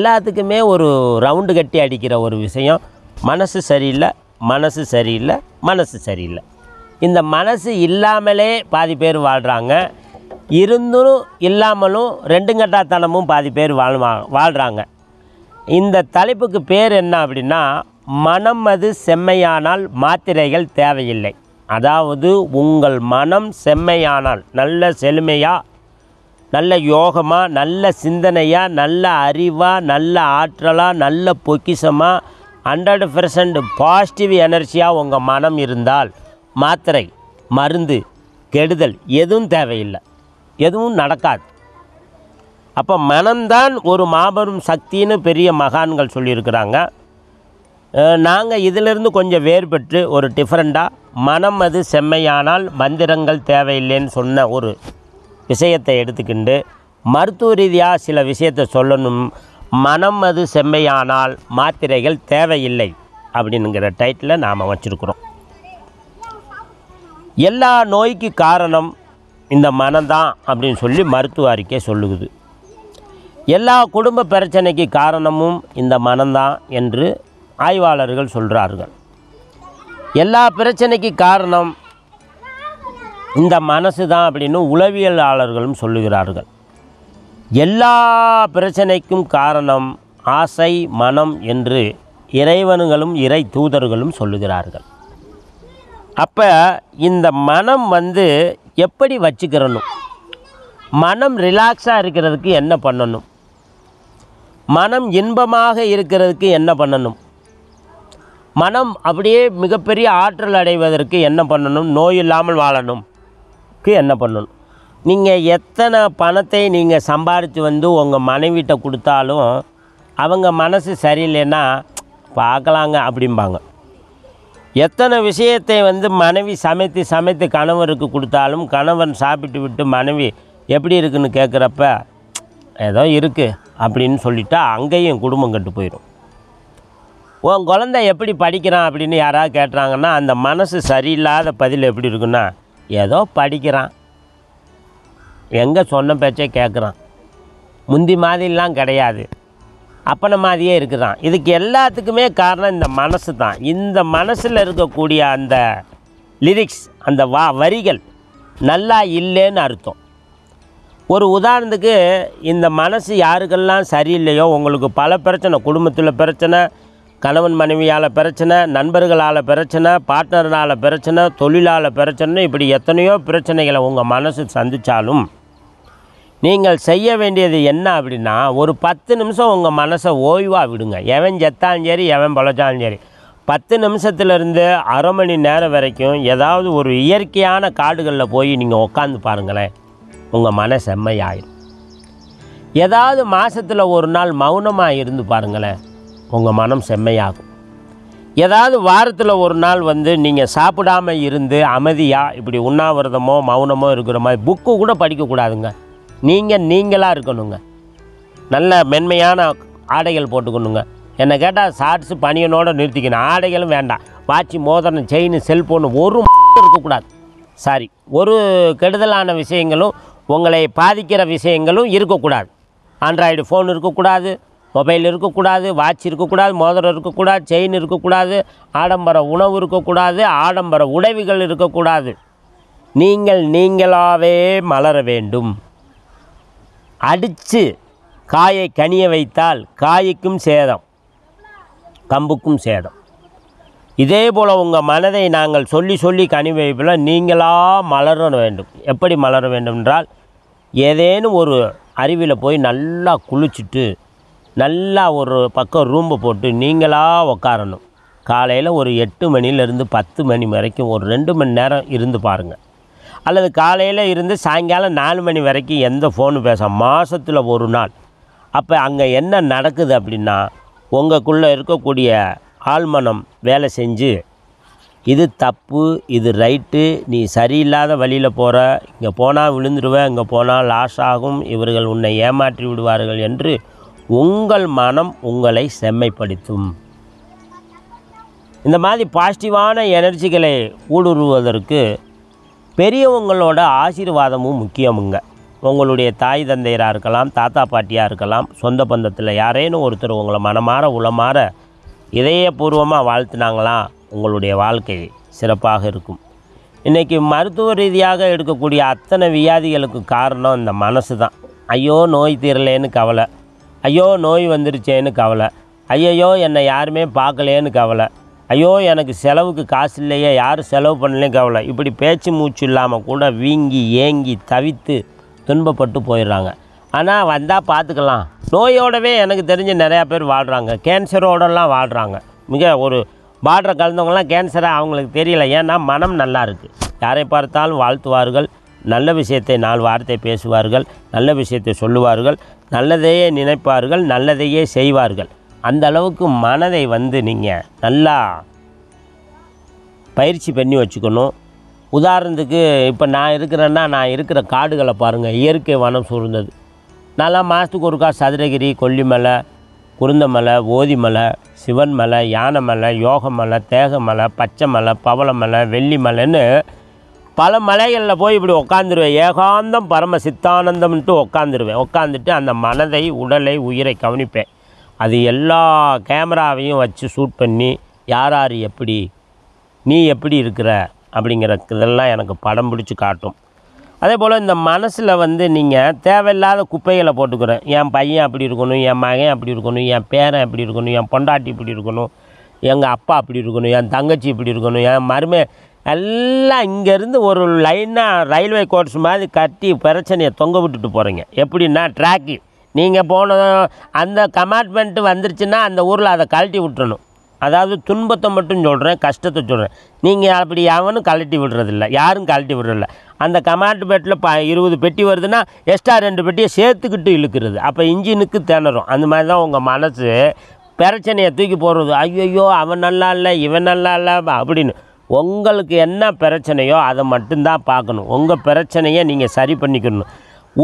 எல்லாத்துக்குமே ஒரு ரவுண்டு கட்டி அடிக்கிற ஒரு விஷயம் மனசு சரியில்லை மனசு சரியில்லை மனசு சரியில்லை இந்த மனசு இல்லாமலே பாதி பேர் வாழ்கிறாங்க இருந்தும் இல்லாமலும் கட்டாத்தனமும் பாதி பேர் வாழ்வா வாழ்கிறாங்க இந்த தலைப்புக்கு பேர் என்ன அப்படின்னா மனம் அது செம்மையானால் மாத்திரைகள் தேவையில்லை அதாவது உங்கள் மனம் செம்மையானால் நல்ல செழுமையாக நல்ல யோகமாக நல்ல சிந்தனையாக நல்ல அறிவாக நல்ல ஆற்றலாக நல்ல பொக்கிஷமாக ஹண்ட்ரட் பர்சன்ட் பாசிட்டிவ் எனர்ஜியாக உங்கள் மனம் இருந்தால் மாத்திரை மருந்து கெடுதல் எதுவும் தேவையில்லை எதுவும் நடக்காது அப்போ மனம்தான் ஒரு மாபெரும் சக்தின்னு பெரிய மகான்கள் சொல்லியிருக்கிறாங்க நாங்கள் இதிலிருந்து கொஞ்சம் வேறுபட்டு ஒரு டிஃப்ரெண்ட்டாக மனம் அது செம்மையானால் மந்திரங்கள் தேவையில்லைன்னு சொன்ன ஒரு விஷயத்தை எடுத்துக்கிண்டு மருத்துவ ரீதியாக சில விஷயத்தை சொல்லணும் மனம் அது செம்மையானால் மாத்திரைகள் தேவையில்லை அப்படிங்கிற டைட்டில் நாம் வச்சுருக்குறோம் எல்லா நோய்க்கு காரணம் இந்த மனம்தான் அப்படின்னு சொல்லி மருத்துவ அறிக்கை சொல்லுகுது எல்லா குடும்ப பிரச்சனைக்கு காரணமும் இந்த மனம்தான் என்று ஆய்வாளர்கள் சொல்கிறார்கள் எல்லா பிரச்சனைக்கு காரணம் இந்த மனசு தான் அப்படின்னு உளவியலாளர்களும் சொல்லுகிறார்கள் எல்லா பிரச்சனைக்கும் காரணம் ஆசை மனம் என்று இறைவனுங்களும் இறை தூதர்களும் சொல்லுகிறார்கள் அப்போ இந்த மனம் வந்து எப்படி வச்சுக்கிறணும் மனம் ரிலாக்ஸாக இருக்கிறதுக்கு என்ன பண்ணணும் மனம் இன்பமாக இருக்கிறதுக்கு என்ன பண்ணணும் மனம் அப்படியே மிகப்பெரிய ஆற்றல் அடைவதற்கு என்ன பண்ணணும் நோய் இல்லாமல் வாழணும் க்கு என்ன பண்ணணும் நீங்கள் எத்தனை பணத்தை நீங்கள் சம்பாரித்து வந்து உங்கள் மனைவிட்ட கொடுத்தாலும் அவங்க மனசு சரியில்லைன்னா பார்க்கலாங்க அப்படிம்பாங்க எத்தனை விஷயத்தை வந்து மனைவி சமைத்து சமைத்து கணவருக்கு கொடுத்தாலும் கணவன் சாப்பிட்டு விட்டு மனைவி எப்படி இருக்குன்னு கேட்குறப்ப ஏதோ இருக்குது அப்படின்னு சொல்லிட்டா அங்கேயும் குடும்பம் கட்டு போயிடும் உன் குழந்தை எப்படி படிக்கிறான் அப்படின்னு யாராவது கேட்டாங்கன்னா அந்த மனசு சரியில்லாத பதில் எப்படி இருக்குன்னா ஏதோ படிக்கிறான் எங்கே சொன்ன பேச்சே கேட்குறான் முந்தி மாதிரிலாம் கிடையாது அப்பனை மாதிரியே இருக்குதான் இதுக்கு எல்லாத்துக்குமே காரணம் இந்த மனசு தான் இந்த மனசில் இருக்கக்கூடிய அந்த லிரிக்ஸ் அந்த வா வரிகள் நல்லா இல்லைன்னு அர்த்தம் ஒரு உதாரணத்துக்கு இந்த மனசு யாருக்கெல்லாம் சரியில்லையோ உங்களுக்கு பல பிரச்சனை குடும்பத்தில் பிரச்சனை கணவன் மனைவியால் பிரச்சனை நண்பர்களால் பிரச்சனை பார்ட்னர்னால் பிரச்சனை தொழிலால் பிரச்சனை இப்படி எத்தனையோ பிரச்சனைகளை உங்கள் மனசு சந்தித்தாலும் நீங்கள் செய்ய வேண்டியது என்ன அப்படின்னா ஒரு பத்து நிமிஷம் உங்கள் மனசை ஓய்வாக விடுங்க எவன் செத்தாலும் சரி எவன் பொழைச்சாலும் சரி பத்து நிமிஷத்துலேருந்து அரை மணி நேரம் வரைக்கும் ஏதாவது ஒரு இயற்கையான காடுகளில் போய் நீங்கள் உட்காந்து பாருங்களேன் உங்கள் மன செம்மையாயிடும் ஏதாவது மாதத்தில் ஒரு நாள் மௌனமாக இருந்து பாருங்களேன் உங்கள் மனம் செம்மையாகும் ஏதாவது வாரத்தில் ஒரு நாள் வந்து நீங்கள் சாப்பிடாம இருந்து அமைதியாக இப்படி உண்ணாவிரதமோ மௌனமோ இருக்கிற மாதிரி புக்கு கூட படிக்கக்கூடாதுங்க நீங்கள் நீங்களாக இருக்கணுங்க நல்ல மென்மையான ஆடைகள் போட்டுக்கணுங்க என்னை கேட்டால் ஷார்ட்ஸு பனியனோடு நிறுத்திக்கணும் ஆடைகளும் வேண்டாம் வாட்சி மோதிரம் செயின் செல்ஃபோனு ஒரு இருக்கக்கூடாது சாரி ஒரு கெடுதலான விஷயங்களும் உங்களை பாதிக்கிற விஷயங்களும் இருக்கக்கூடாது ஆண்ட்ராய்டு ஃபோன் இருக்கக்கூடாது மொபைல் இருக்கக்கூடாது வாட்ச் இருக்கக்கூடாது மோதிரம் இருக்கக்கூடாது செயின் இருக்கக்கூடாது ஆடம்பர உணவு இருக்கக்கூடாது ஆடம்பர உடைவுகள் இருக்கக்கூடாது நீங்கள் நீங்களாகவே மலர வேண்டும் அடித்து காயை கனிய வைத்தால் காய்க்கும் சேதம் கம்புக்கும் சேதம் இதே போல் உங்கள் மனதை நாங்கள் சொல்லி சொல்லி கனி வைப்பில் நீங்களாக மலர வேண்டும் எப்படி மலர வேண்டும் என்றால் ஏதேனும் ஒரு அருவியில் போய் நல்லா குளிச்சுட்டு நல்லா ஒரு பக்கம் ரூம்பு போட்டு நீங்களாக உக்காரணும் காலையில் ஒரு எட்டு மணிலேருந்து பத்து மணி வரைக்கும் ஒரு ரெண்டு மணி நேரம் இருந்து பாருங்கள் அல்லது காலையில் இருந்து சாயங்காலம் நாலு மணி வரைக்கும் எந்த ஃபோனு பேச மாதத்தில் ஒரு நாள் அப்போ அங்கே என்ன நடக்குது அப்படின்னா உங்களுக்குள்ளே இருக்கக்கூடிய ஆழ்மனம் வேலை செஞ்சு இது தப்பு இது ரைட்டு நீ சரியில்லாத வழியில் போகிற இங்கே போனால் விழுந்துடுவேன் இங்கே போனால் லாஸ் ஆகும் இவர்கள் உன்னை ஏமாற்றி விடுவார்கள் என்று உங்கள் மனம் உங்களை செம்மைப்படுத்தும் இந்த மாதிரி பாசிட்டிவான எனர்ஜிகளை ஊடுருவதற்கு பெரியவங்களோட ஆசீர்வாதமும் முக்கியமுங்க உங்களுடைய தாய் தந்தையராக இருக்கலாம் தாத்தா பாட்டியாக இருக்கலாம் சொந்த பந்தத்தில் யாரேனும் ஒருத்தர் உங்களை மனமாற உளமாற இதயபூர்வமாக வாழ்த்தினாங்களாம் உங்களுடைய வாழ்க்கை சிறப்பாக இருக்கும் இன்றைக்கி மருத்துவ ரீதியாக எடுக்கக்கூடிய அத்தனை வியாதிகளுக்கு காரணம் இந்த மனசு தான் ஐயோ நோய் தீரலேன்னு கவலை ஐயோ நோய் வந்துருச்சேன்னு கவலை ஐயையோ என்னை யாருமே பார்க்கலையேன்னு கவலை ஐயோ எனக்கு செலவுக்கு காசு இல்லையே யாரும் செலவு பண்ணலையும் கவலை இப்படி பேச்சு மூச்சு இல்லாமல் கூட வீங்கி ஏங்கி தவித்து துன்பப்பட்டு போயிடுறாங்க ஆனால் வந்தால் பார்த்துக்கலாம் நோயோடவே எனக்கு தெரிஞ்ச நிறையா பேர் வாழ்கிறாங்க கேன்சரோடலாம் வாழ்கிறாங்க மிக ஒரு பாடுற கலந்தவங்களாம் கேன்சராக அவங்களுக்கு தெரியல ஏன்னா மனம் நல்லா இருக்குது யாரை பார்த்தாலும் வாழ்த்துவார்கள் நல்ல விஷயத்தை நாலு வார்த்தை பேசுவார்கள் நல்ல விஷயத்தை சொல்லுவார்கள் நல்லதையே நினைப்பார்கள் நல்லதையே செய்வார்கள் அந்த அளவுக்கு மனதை வந்து நீங்கள் நல்லா பயிற்சி பண்ணி வச்சுக்கணும் உதாரணத்துக்கு இப்போ நான் இருக்கிறேன்னா நான் இருக்கிற காடுகளை பாருங்கள் இயற்கை வனம் சூழ்ந்தது நல்லா மாதத்துக்கு ஒருக்கா சதுரகிரி கொல்லிமலை குருந்தமலை ஓதிமலை சிவன்மலை யானைமலை யோகமலை தேகமலை பச்சைமலை பவளமலை வெள்ளிமலைன்னு பல மலைகளில் போய் இப்படி உட்காந்துருவேன் ஏகாந்தம் பரம சித்தானந்தம்ன்ட்டு உட்காந்துருவேன் உட்காந்துட்டு அந்த மனதை உடலை உயிரை கவனிப்பேன் அது எல்லா கேமராவையும் வச்சு ஷூட் பண்ணி யார் யார் எப்படி நீ எப்படி இருக்கிற அப்படிங்கிறதெல்லாம் இதெல்லாம் எனக்கு படம் பிடிச்சி காட்டும் அதே போல் இந்த மனசில் வந்து நீங்கள் தேவையில்லாத குப்பைகளை போட்டுக்கிறேன் என் பையன் அப்படி இருக்கணும் என் மகன் அப்படி இருக்கணும் என் பேரன் இப்படி இருக்கணும் என் பொண்டாட்டி இப்படி இருக்கணும் எங்கள் அப்பா அப்படி இருக்கணும் என் தங்கச்சி இப்படி இருக்கணும் என் மருமை நல்லா இங்கேருந்து ஒரு லைனாக ரயில்வே கோட்ஸ் மாதிரி கட்டி பிரச்சனையை தொங்க விட்டுட்டு போகிறீங்க எப்படின்னா ட்ராக்கிங் நீங்கள் போனதும் அந்த கமாட்மெண்ட்டு வந்துருச்சுன்னா அந்த ஊரில் அதை கழட்டி விட்டுறணும் அதாவது துன்பத்தை மட்டும் சொல்கிறேன் கஷ்டத்தை சொல்கிறேன் நீங்கள் அப்படி அவனும் கழட்டி விடுறதில்ல யாரும் கழட்டி விடுறதில்ல அந்த கமாட்மெண்ட்டில் ப இருபது பெட்டி வருதுன்னா எக்ஸ்ட்ரா ரெண்டு பெட்டியை சேர்த்துக்கிட்டு இழுக்கிறது அப்போ இன்ஜினுக்கு திணறும் அந்த மாதிரி தான் உங்கள் மனசு பிரச்சனையை தூக்கி போடுறது ஐயோ அவன் நல்லா இல்லை இவன் நல்லா இல்லை அப்படின்னு உங்களுக்கு என்ன பிரச்சனையோ அதை மட்டும்தான் பார்க்கணும் உங்கள் பிரச்சனையை நீங்கள் சரி பண்ணிக்கணும்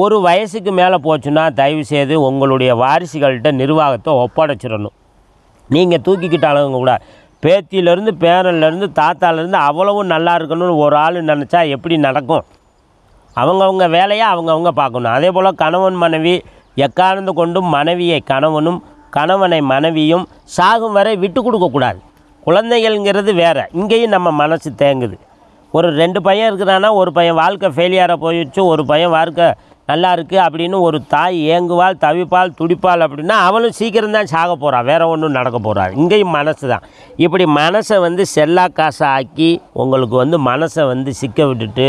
ஒரு வயசுக்கு மேலே போச்சுன்னா தயவுசெய்து உங்களுடைய வாரிசுகள்கிட்ட நிர்வாகத்தை ஒப்படைச்சிடணும் நீங்கள் தூக்கிக்கிட்டாலும் கூட பேத்தியிலேருந்து பேரன்லேருந்து தாத்தாலேருந்து அவ்வளவும் நல்லா இருக்கணும்னு ஒரு ஆள் நினச்சா எப்படி நடக்கும் அவங்கவுங்க வேலையை அவங்கவுங்க பார்க்கணும் அதே போல் கணவன் மனைவி எக்கார்ந்து கொண்டும் மனைவியை கணவனும் கணவனை மனைவியும் சாகும் வரை விட்டு கொடுக்கக்கூடாது குழந்தைகள்ங்கிறது வேறு இங்கேயும் நம்ம மனசு தேங்குது ஒரு ரெண்டு பையன் இருக்கிறான்னா ஒரு பையன் வாழ்க்கை ஃபெயிலியராக போயிடுச்சு ஒரு பையன் வாழ்க்கை நல்லா இருக்குது அப்படின்னு ஒரு தாய் ஏங்குவாள் தவிப்பாள் துடிப்பாள் அப்படின்னா அவளும் சீக்கிரம் தான் சாக போகிறான் வேறு ஒன்றும் நடக்க போகிறாள் இங்கேயும் மனசு தான் இப்படி மனசை வந்து செல்லா காசை ஆக்கி உங்களுக்கு வந்து மனசை வந்து சிக்க விட்டுட்டு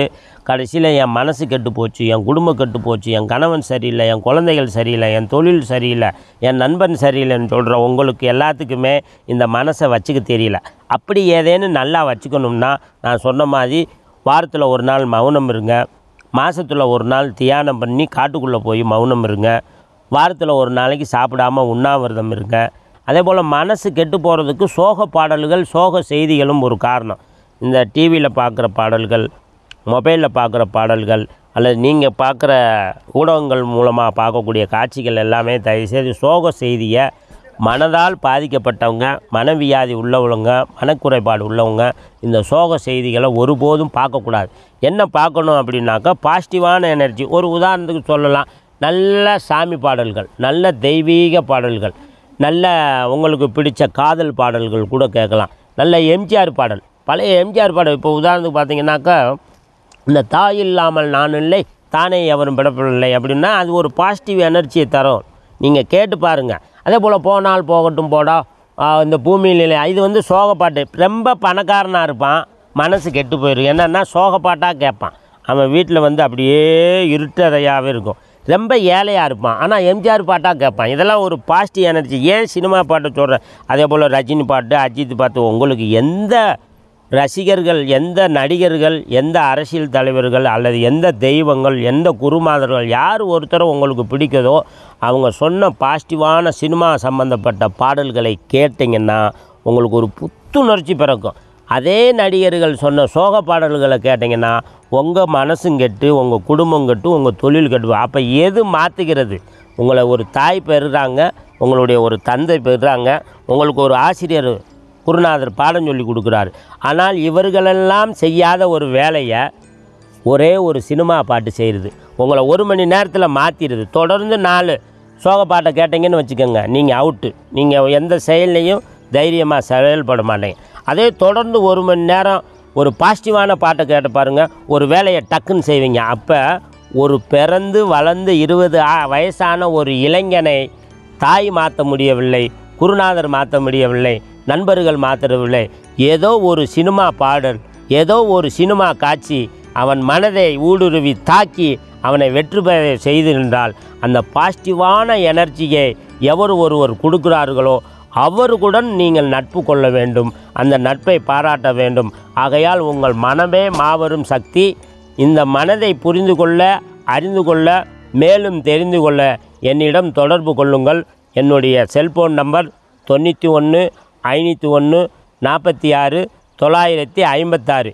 கடைசியில் என் மனசு கெட்டு போச்சு என் குடும்பம் கெட்டு போச்சு என் கணவன் சரியில்லை என் குழந்தைகள் சரியில்லை என் தொழில் சரியில்லை என் நண்பன் சரியில்லைன்னு சொல்கிற உங்களுக்கு எல்லாத்துக்குமே இந்த மனசை வச்சுக்க தெரியல அப்படி ஏதேன்னு நல்லா வச்சுக்கணும்னா நான் சொன்ன மாதிரி வாரத்தில் ஒரு நாள் மௌனம் இருங்க மாதத்தில் ஒரு நாள் தியானம் பண்ணி காட்டுக்குள்ளே போய் மௌனம் இருங்க வாரத்தில் ஒரு நாளைக்கு சாப்பிடாமல் உண்ணாவிரதம் இருங்க அதே போல் மனசு கெட்டு போகிறதுக்கு சோக பாடல்கள் சோக செய்திகளும் ஒரு காரணம் இந்த டிவியில் பார்க்குற பாடல்கள் மொபைலில் பார்க்குற பாடல்கள் அல்லது நீங்கள் பார்க்குற ஊடகங்கள் மூலமாக பார்க்கக்கூடிய காட்சிகள் எல்லாமே தயவுசெய்து சோக செய்தியை மனதால் பாதிக்கப்பட்டவங்க மனவியாதி உள்ளவங்க மனக்குறைபாடு உள்ளவங்க இந்த சோக செய்திகளை ஒருபோதும் பார்க்கக்கூடாது என்ன பார்க்கணும் அப்படின்னாக்கா பாசிட்டிவான எனர்ஜி ஒரு உதாரணத்துக்கு சொல்லலாம் நல்ல சாமி பாடல்கள் நல்ல தெய்வீக பாடல்கள் நல்ல உங்களுக்கு பிடித்த காதல் பாடல்கள் கூட கேட்கலாம் நல்ல எம்ஜிஆர் பாடல் பழைய எம்ஜிஆர் பாடல் இப்போ உதாரணத்துக்கு பார்த்தீங்கன்னாக்கா இந்த தாய் இல்லாமல் நான் இல்லை தானே எவரும் பிடப்படவில்லை அப்படின்னா அது ஒரு பாசிட்டிவ் எனர்ஜியை தரும் நீங்கள் கேட்டு பாருங்கள் அதே போல் போனால் போகட்டும் போடா இந்த பூமியில் நிலை இது வந்து சோகப்பாட்டு ரொம்ப பணக்காரனாக இருப்பான் மனசு கெட்டு போயிடும் என்னென்னா சோகப்பாட்டாக கேட்பான் அவன் வீட்டில் வந்து அப்படியே இருட்டதையாகவே இருக்கும் ரொம்ப ஏழையாக இருப்பான் ஆனால் எம்ஜிஆர் பாட்டாக கேட்பான் இதெல்லாம் ஒரு பாசிட்டிவ் எனர்ஜி ஏன் சினிமா பாட்டை சொல்கிறேன் அதே போல் ரஜினி பாட்டு அஜித் பாட்டு உங்களுக்கு எந்த ரசிகர்கள் எந்த நடிகர்கள் எந்த அரசியல் தலைவர்கள் அல்லது எந்த தெய்வங்கள் எந்த குருமாதர்கள் யார் ஒருத்தர் உங்களுக்கு பிடிக்கதோ அவங்க சொன்ன பாசிட்டிவான சினிமா சம்மந்தப்பட்ட பாடல்களை கேட்டிங்கன்னா உங்களுக்கு ஒரு புத்துணர்ச்சி பிறக்கும் அதே நடிகர்கள் சொன்ன சோக பாடல்களை கேட்டிங்கன்னா உங்கள் மனசும் கெட்டு உங்கள் குடும்பம் கெட்டு உங்கள் தொழில் கெட்டு அப்போ எது மாற்றுகிறது உங்களை ஒரு தாய் பெறுறாங்க உங்களுடைய ஒரு தந்தை பெறுறாங்க உங்களுக்கு ஒரு ஆசிரியர் குருநாதர் பாடம் சொல்லி கொடுக்குறாரு ஆனால் இவர்களெல்லாம் செய்யாத ஒரு வேலையை ஒரே ஒரு சினிமா பாட்டு செய்கிறது உங்களை ஒரு மணி நேரத்தில் மாற்றிடுது தொடர்ந்து நாலு சோக பாட்டை கேட்டீங்கன்னு வச்சுக்கோங்க நீங்கள் அவுட்டு நீங்கள் எந்த செயல்லையும் தைரியமாக செயல்பட மாட்டேங்க அதே தொடர்ந்து ஒரு மணி நேரம் ஒரு பாசிட்டிவான பாட்டை கேட்ட பாருங்கள் ஒரு வேலையை டக்குன்னு செய்வீங்க அப்போ ஒரு பிறந்து வளர்ந்து இருபது வயசான ஒரு இளைஞனை தாய் மாற்ற முடியவில்லை குருநாதர் மாற்ற முடியவில்லை நண்பர்கள் மாத்திரவில்லை ஏதோ ஒரு சினிமா பாடல் ஏதோ ஒரு சினிமா காட்சி அவன் மனதை ஊடுருவி தாக்கி அவனை வெற்றி பெற செய்து நின்றால் அந்த பாசிட்டிவான எனர்ஜியை எவர் ஒருவர் கொடுக்கிறார்களோ அவருக்குடன் நீங்கள் நட்பு கொள்ள வேண்டும் அந்த நட்பை பாராட்ட வேண்டும் ஆகையால் உங்கள் மனமே மாபெரும் சக்தி இந்த மனதை புரிந்து கொள்ள அறிந்து கொள்ள மேலும் தெரிந்து கொள்ள என்னிடம் தொடர்பு கொள்ளுங்கள் என்னுடைய செல்போன் நம்பர் தொண்ணூற்றி ஒன்று ஐநூற்றி ஒன்று நாற்பத்தி ஆறு தொள்ளாயிரத்தி ஐம்பத்தாறு